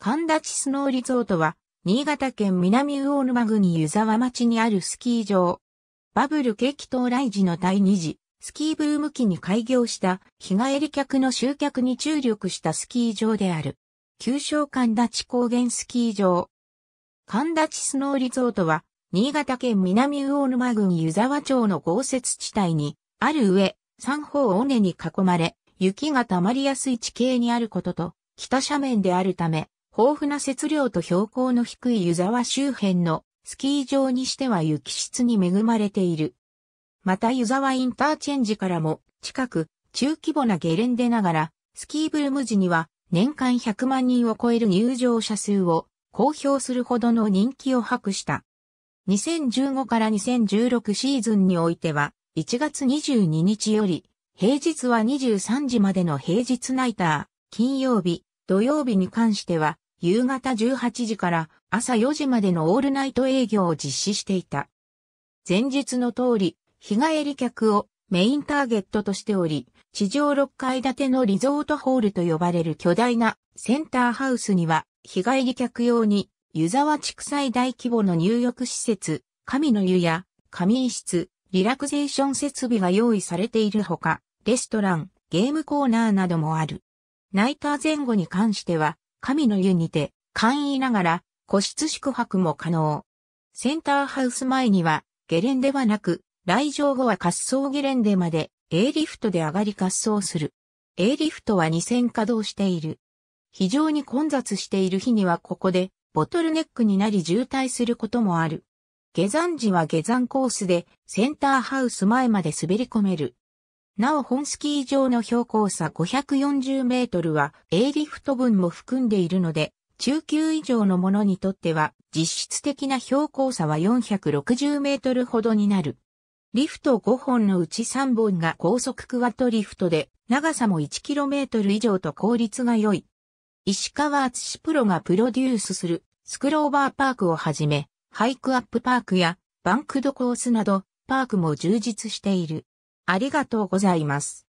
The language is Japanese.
神立スノーリゾートは、新潟県南魚沼郡湯沢町にあるスキー場。バブル景気到来時の第二次、スキーブーム期に開業した日帰り客の集客に注力したスキー場である。旧称神立高原スキー場。神立スノーリゾートは、新潟県南魚沼郡湯沢町の豪雪地帯に、ある上、三方尾根に囲まれ、雪が溜まりやすい地形にあることと、北斜面であるため、豊富な雪量と標高の低い湯沢周辺のスキー場にしては雪質に恵まれている。また湯沢インターチェンジからも近く中規模なゲレンデながらスキーブーム時には年間100万人を超える入場者数を公表するほどの人気を博した。2015から2016シーズンにおいては1月22日より平日は23時までの平日ナイター、金曜日、土曜日に関しては夕方18時から朝4時までのオールナイト営業を実施していた。前日の通り、日帰り客をメインターゲットとしており、地上6階建てのリゾートホールと呼ばれる巨大なセンターハウスには、日帰り客用に湯沢地区最大規模の入浴施設、神の湯や仮眠室、リラクゼーション設備が用意されているほか、レストラン、ゲームコーナーなどもある。ナイター前後に関しては、神の湯にて、簡易ながら、個室宿泊も可能。センターハウス前には、ゲレンデはなく、来場後は滑走ゲレンデまで、A リフトで上がり滑走する。A リフトは2000稼働している。非常に混雑している日にはここで、ボトルネックになり渋滞することもある。下山時は下山コースで、センターハウス前まで滑り込める。なお本スキー場の標高差540メートルは A リフト分も含んでいるので、中級以上のものにとっては実質的な標高差は460メートルほどになる。リフト5本のうち3本が高速クワットリフトで、長さも1トル以上と効率が良い。石川敦プロがプロデュースするスクローバーパークをはじめ、ハイクアップパークやバンクドコースなどパークも充実している。ありがとうございます。